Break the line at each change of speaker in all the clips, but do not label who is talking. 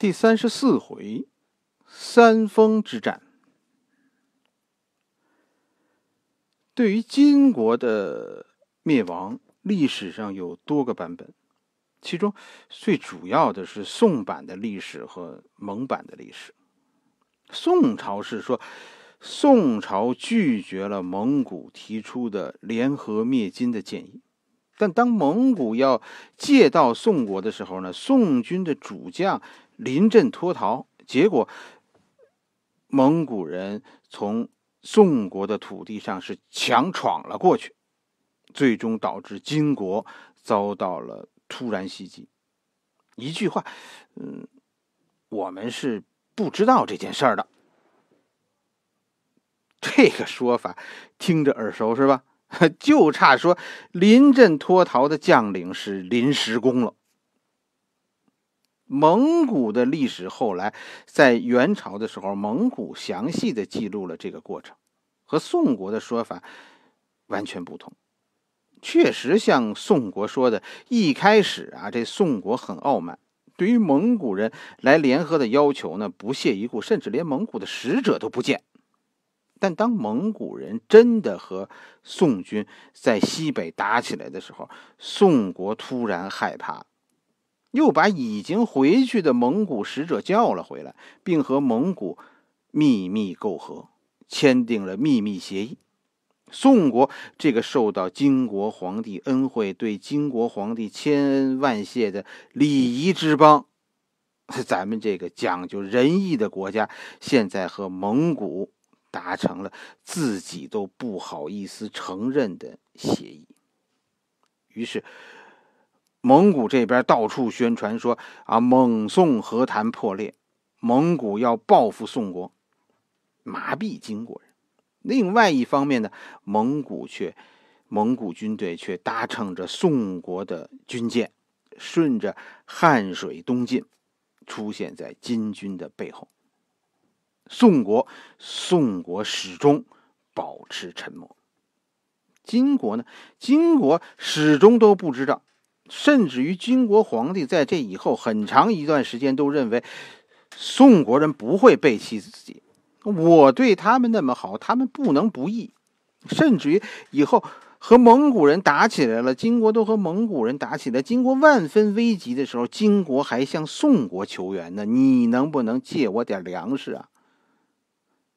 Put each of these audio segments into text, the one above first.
第三十四回，三峰之战。对于金国的灭亡，历史上有多个版本，其中最主要的是宋版的历史和蒙版的历史。宋朝是说，宋朝拒绝了蒙古提出的联合灭金的建议，但当蒙古要借道宋国的时候呢，宋军的主将。临阵脱逃，结果蒙古人从宋国的土地上是强闯了过去，最终导致金国遭到了突然袭击。一句话，嗯，我们是不知道这件事儿的。这个说法听着耳熟是吧？就差说临阵脱逃的将领是临时工了。蒙古的历史后来在元朝的时候，蒙古详细的记录了这个过程，和宋国的说法完全不同。确实像宋国说的，一开始啊，这宋国很傲慢，对于蒙古人来联合的要求呢不屑一顾，甚至连蒙古的使者都不见。但当蒙古人真的和宋军在西北打起来的时候，宋国突然害怕。又把已经回去的蒙古使者叫了回来，并和蒙古秘密媾和，签订了秘密协议。宋国这个受到金国皇帝恩惠、对金国皇帝千恩万谢的礼仪之邦，咱们这个讲究仁义的国家，现在和蒙古达成了自己都不好意思承认的协议，于是。蒙古这边到处宣传说啊，蒙宋和谈破裂，蒙古要报复宋国，麻痹金国人。另外一方面呢，蒙古却蒙古军队却搭乘着宋国的军舰，顺着汉水东进，出现在金军的背后。宋国宋国始终保持沉默。金国呢，金国始终都不知道。甚至于金国皇帝在这以后很长一段时间都认为，宋国人不会背弃自己，我对他们那么好，他们不能不义。甚至于以后和蒙古人打起来了，金国都和蒙古人打起来，金国万分危急的时候，金国还向宋国求援呢，你能不能借我点粮食啊？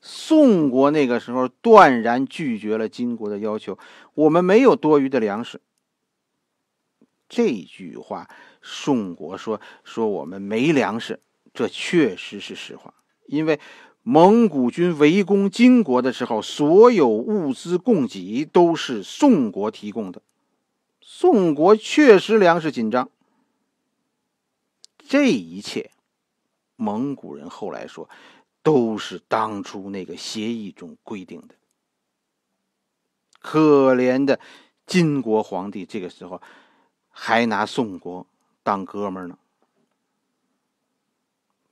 宋国那个时候断然拒绝了金国的要求，我们没有多余的粮食。这句话，宋国说说我们没粮食，这确实是实话。因为蒙古军围攻金国的时候，所有物资供给都是宋国提供的。宋国确实粮食紧张。这一切，蒙古人后来说都是当初那个协议中规定的。可怜的金国皇帝，这个时候。还拿宋国当哥们儿呢，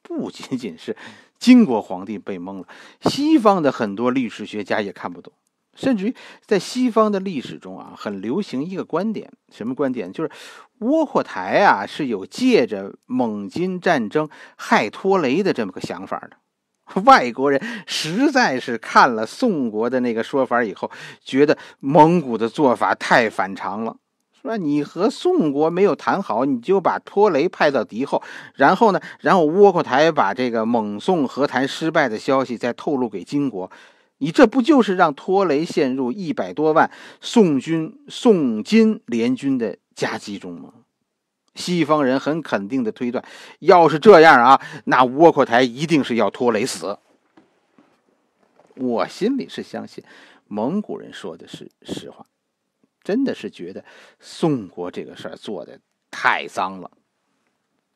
不仅仅是金国皇帝被蒙了，西方的很多历史学家也看不懂。甚至于在西方的历史中啊，很流行一个观点，什么观点？就是窝阔台啊是有借着蒙金战争害拖雷的这么个想法的。外国人实在是看了宋国的那个说法以后，觉得蒙古的做法太反常了。那你和宋国没有谈好，你就把拖雷派到敌后，然后呢？然后窝阔台把这个蒙宋和谈失败的消息再透露给金国，你这不就是让拖雷陷入一百多万宋军、宋金联军的夹击中吗？西方人很肯定的推断，要是这样啊，那窝阔台一定是要拖雷死。我心里是相信，蒙古人说的是实话。真的是觉得宋国这个事儿做的太脏了，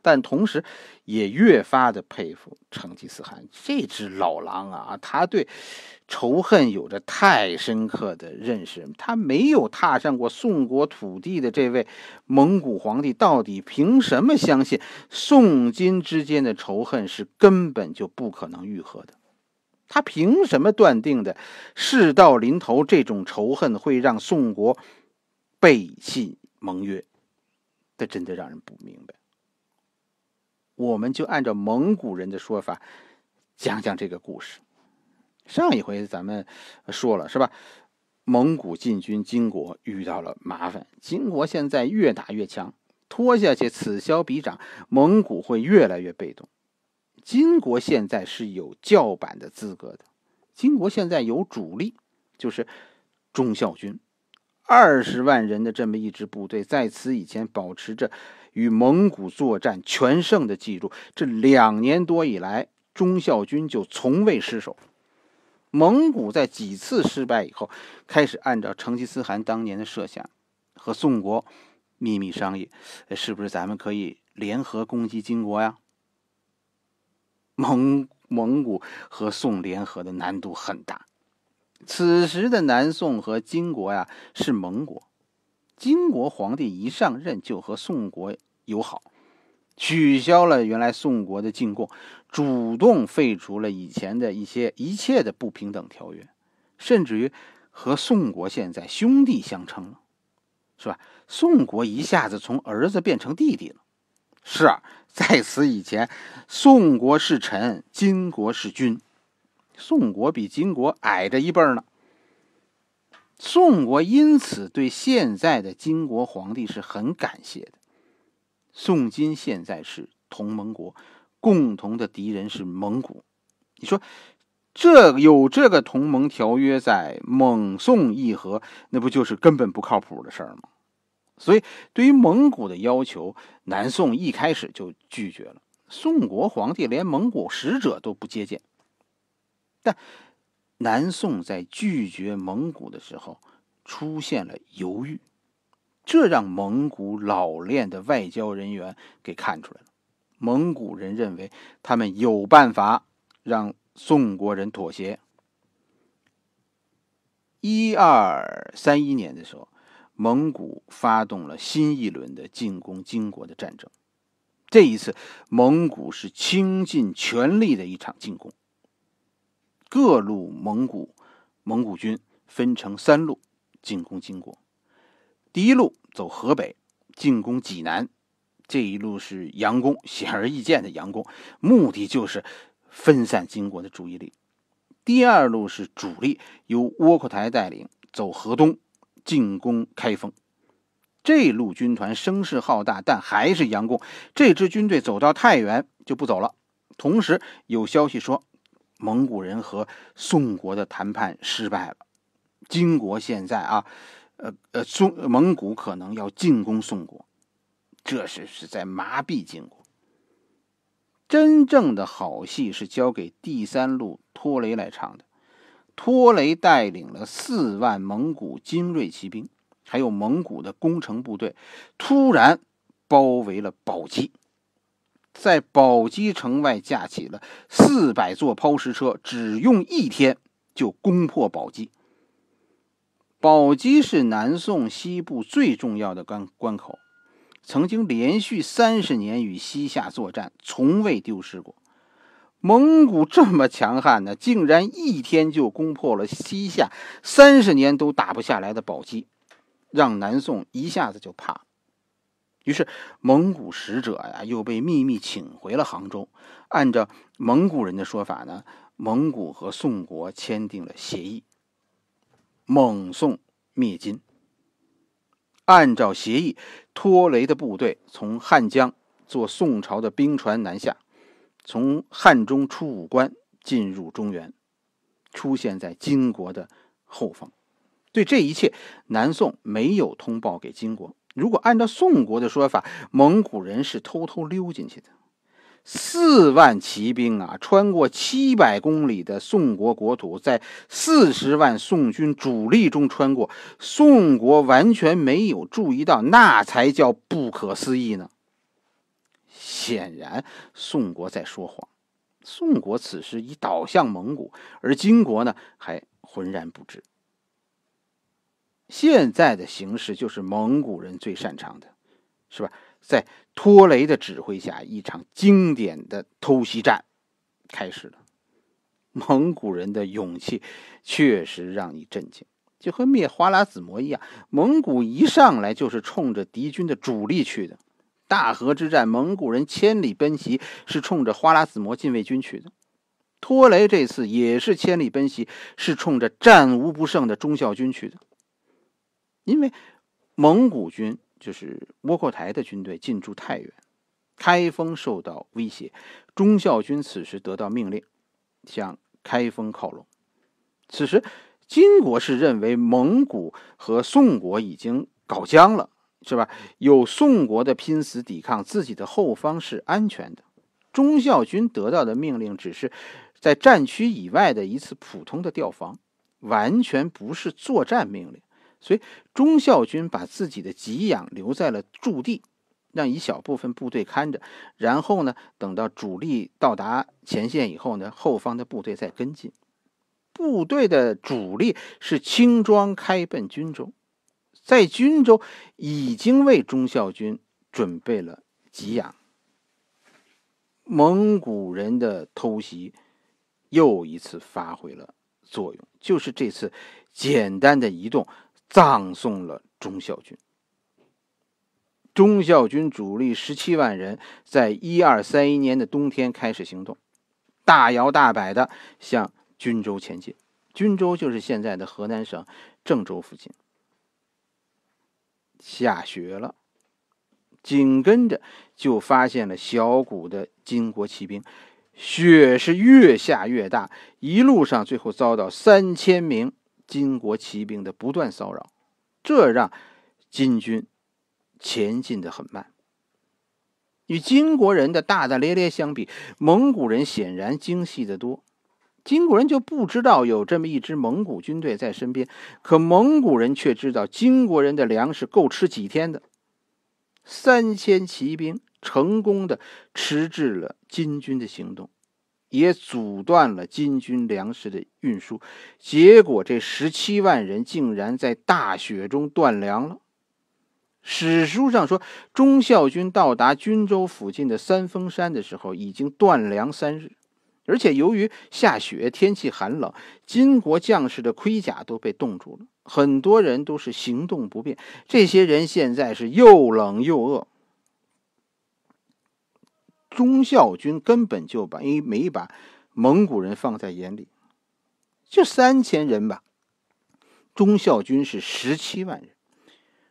但同时也越发的佩服成吉思汗这只老狼啊！他对仇恨有着太深刻的认识。他没有踏上过宋国土地的这位蒙古皇帝，到底凭什么相信宋金之间的仇恨是根本就不可能愈合的？他凭什么断定的？事到临头，这种仇恨会让宋国。背信盟约，这真的让人不明白。我们就按照蒙古人的说法讲讲这个故事。上一回咱们说了是吧？蒙古进军金国遇到了麻烦，金国现在越打越强，拖下去此消彼长，蒙古会越来越被动。金国现在是有叫板的资格的，金国现在有主力就是忠孝军。二十万人的这么一支部队，在此以前保持着与蒙古作战全胜的记录。这两年多以来，忠孝军就从未失手。蒙古在几次失败以后，开始按照成吉思汗当年的设想，和宋国秘密商议，是不是咱们可以联合攻击金国呀？蒙蒙古和宋联合的难度很大。此时的南宋和金国呀是盟国，金国皇帝一上任就和宋国友好，取消了原来宋国的进贡，主动废除了以前的一些一切的不平等条约，甚至于和宋国现在兄弟相称了，是吧？宋国一下子从儿子变成弟弟了，是啊，在此以前，宋国是臣，金国是君。宋国比金国矮着一辈儿呢，宋国因此对现在的金国皇帝是很感谢的。宋金现在是同盟国，共同的敌人是蒙古。你说这有这个同盟条约在，蒙宋议和那不就是根本不靠谱的事儿吗？所以，对于蒙古的要求，南宋一开始就拒绝了。宋国皇帝连蒙古使者都不接见。南宋在拒绝蒙古的时候出现了犹豫，这让蒙古老练的外交人员给看出来了。蒙古人认为他们有办法让宋国人妥协。一二三一年的时候，蒙古发动了新一轮的进攻金国的战争。这一次，蒙古是倾尽全力的一场进攻。各路蒙古蒙古军分成三路进攻金国，第一路走河北进攻济南，这一路是佯攻，显而易见的佯攻，目的就是分散金国的注意力。第二路是主力，由窝阔台带领走河东进攻开封，这路军团声势浩大，但还是佯攻。这支军队走到太原就不走了。同时有消息说。蒙古人和宋国的谈判失败了，金国现在啊，呃呃，宋蒙古可能要进攻宋国，这是是在麻痹金国。真正的好戏是交给第三路拖雷来唱的，拖雷带领了四万蒙古精锐骑兵，还有蒙古的攻城部队，突然包围了宝鸡。在宝鸡城外架起了四百座抛石车，只用一天就攻破宝鸡。宝鸡是南宋西部最重要的关关口，曾经连续三十年与西夏作战，从未丢失过。蒙古这么强悍呢，竟然一天就攻破了西夏三十年都打不下来的宝鸡，让南宋一下子就怕。于是，蒙古使者呀又被秘密请回了杭州。按照蒙古人的说法呢，蒙古和宋国签订了协议，蒙宋灭金。按照协议，托雷的部队从汉江坐宋朝的兵船南下，从汉中出武关进入中原，出现在金国的后方。对这一切，南宋没有通报给金国。如果按照宋国的说法，蒙古人是偷偷溜进去的，四万骑兵啊，穿过七百公里的宋国国土，在四十万宋军主力中穿过，宋国完全没有注意到，那才叫不可思议呢。显然，宋国在说谎，宋国此时已倒向蒙古，而金国呢，还浑然不知。现在的形势就是蒙古人最擅长的，是吧？在托雷的指挥下，一场经典的偷袭战开始了。蒙古人的勇气确实让你震惊，就和灭花剌子模一样，蒙古一上来就是冲着敌军的主力去的。大河之战，蒙古人千里奔袭是冲着花剌子模禁卫军去的；托雷这次也是千里奔袭，是冲着战无不胜的忠孝军去的。因为蒙古军就是窝阔台的军队进驻太原、开封，受到威胁。忠孝军此时得到命令，向开封靠拢。此时，金国是认为蒙古和宋国已经搞僵了，是吧？有宋国的拼死抵抗，自己的后方是安全的。忠孝军得到的命令只是在战区以外的一次普通的调防，完全不是作战命令。所以，忠孝军把自己的给养留在了驻地，让一小部分部队看着，然后呢，等到主力到达前线以后呢，后方的部队再跟进。部队的主力是轻装开奔军州，在军州已经为忠孝军准备了给养。蒙古人的偷袭又一次发挥了作用，就是这次简单的移动。葬送了忠孝军。忠孝军主力十七万人，在一二三一年的冬天开始行动，大摇大摆的向军州前进。军州就是现在的河南省郑州附近。下雪了，紧跟着就发现了小股的金国骑兵。雪是越下越大，一路上最后遭到三千名。金国骑兵的不断骚扰，这让金军前进的很慢。与金国人的大大咧咧相比，蒙古人显然精细的多。金国人就不知道有这么一支蒙古军队在身边，可蒙古人却知道金国人的粮食够吃几天的。三千骑兵成功的迟滞了金军的行动。也阻断了金军粮食的运输，结果这十七万人竟然在大雪中断粮了。史书上说，忠孝军到达均州附近的三峰山的时候，已经断粮三日，而且由于下雪，天气寒冷，金国将士的盔甲都被冻住了，很多人都是行动不便。这些人现在是又冷又饿。忠孝军根本就把没没把蒙古人放在眼里，就三千人吧。忠孝军是十七万人，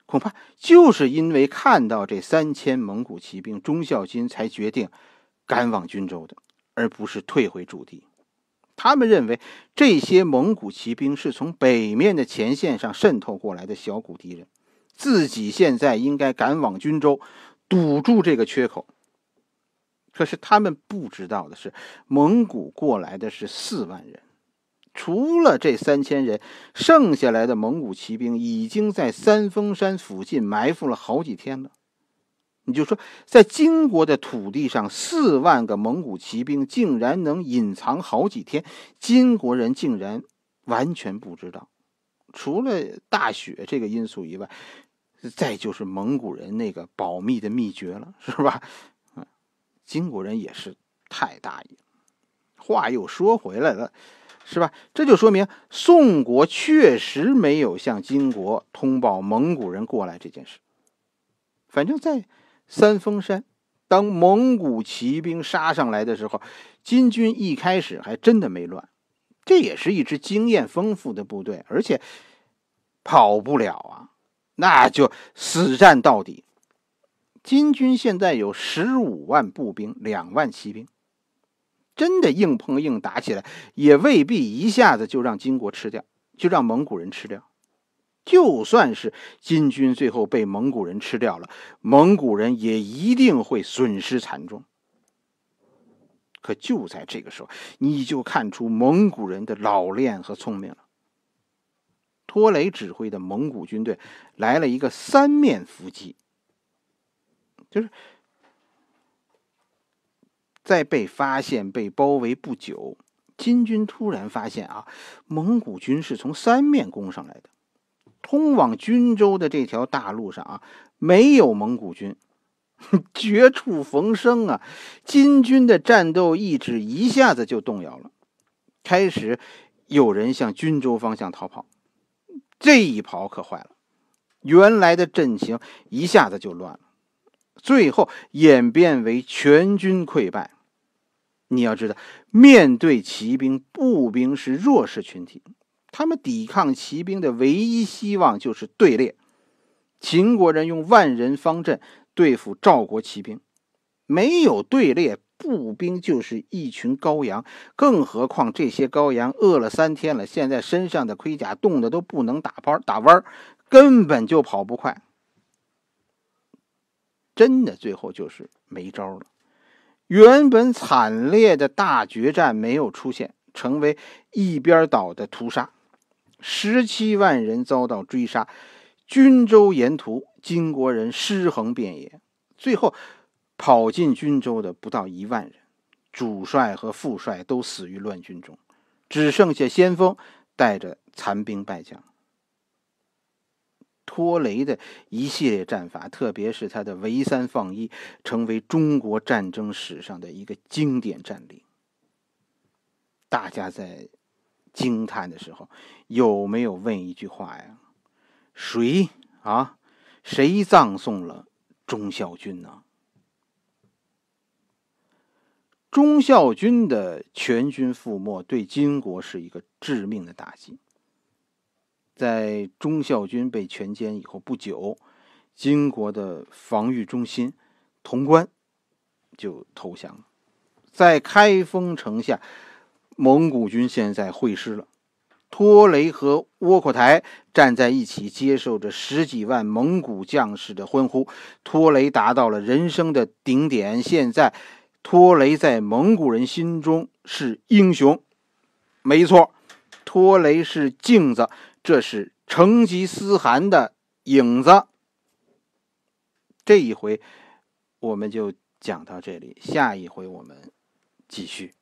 恐怕就是因为看到这三千蒙古骑兵，忠孝军才决定赶往军州的，而不是退回驻地。他们认为这些蒙古骑兵是从北面的前线上渗透过来的小股敌人，自己现在应该赶往军州，堵住这个缺口。可是他们不知道的是，蒙古过来的是四万人，除了这三千人，剩下来的蒙古骑兵已经在三峰山附近埋伏了好几天了。你就说，在金国的土地上，四万个蒙古骑兵竟然能隐藏好几天，金国人竟然完全不知道。除了大雪这个因素以外，再就是蒙古人那个保密的秘诀了，是吧？金国人也是太大意。了。话又说回来了，是吧？这就说明宋国确实没有向金国通报蒙古人过来这件事。反正，在三峰山，当蒙古骑兵杀上来的时候，金军一开始还真的没乱。这也是一支经验丰富的部队，而且跑不了啊，那就死战到底。金军现在有十五万步兵，两万骑兵，真的硬碰硬打起来，也未必一下子就让金国吃掉，就让蒙古人吃掉。就算是金军最后被蒙古人吃掉了，蒙古人也一定会损失惨重。可就在这个时候，你就看出蒙古人的老练和聪明了。拖雷指挥的蒙古军队来了一个三面伏击。就是在被发现、被包围不久，金军突然发现啊，蒙古军是从三面攻上来的。通往军州的这条大路上啊，没有蒙古军，绝处逢生啊！金军的战斗意志一下子就动摇了，开始有人向军州方向逃跑。这一跑可坏了，原来的阵型一下子就乱了。最后演变为全军溃败。你要知道，面对骑兵、步兵是弱势群体，他们抵抗骑兵的唯一希望就是队列。秦国人用万人方阵对付赵国骑兵，没有队列，步兵就是一群羔羊。更何况这些羔羊饿了三天了，现在身上的盔甲冻得都不能打包打弯根本就跑不快。真的，最后就是没招了。原本惨烈的大决战没有出现，成为一边倒的屠杀。十七万人遭到追杀，军州沿途金国人尸横遍野。最后跑进军州的不到一万人，主帅和副帅都死于乱军中，只剩下先锋带着残兵败将。托雷的一系列战法，特别是他的“围三放一”，成为中国战争史上的一个经典战例。大家在惊叹的时候，有没有问一句话呀？谁啊？谁葬送了忠孝军呢？忠孝军的全军覆没，对金国是一个致命的打击。在忠孝军被全歼以后不久，金国的防御中心潼关就投降了。在开封城下，蒙古军现在会师了。托雷和窝阔台站在一起，接受着十几万蒙古将士的欢呼。托雷达到了人生的顶点。现在，托雷在蒙古人心中是英雄。没错，托雷是镜子。这是成吉思汗的影子。这一回我们就讲到这里，下一回我们继续。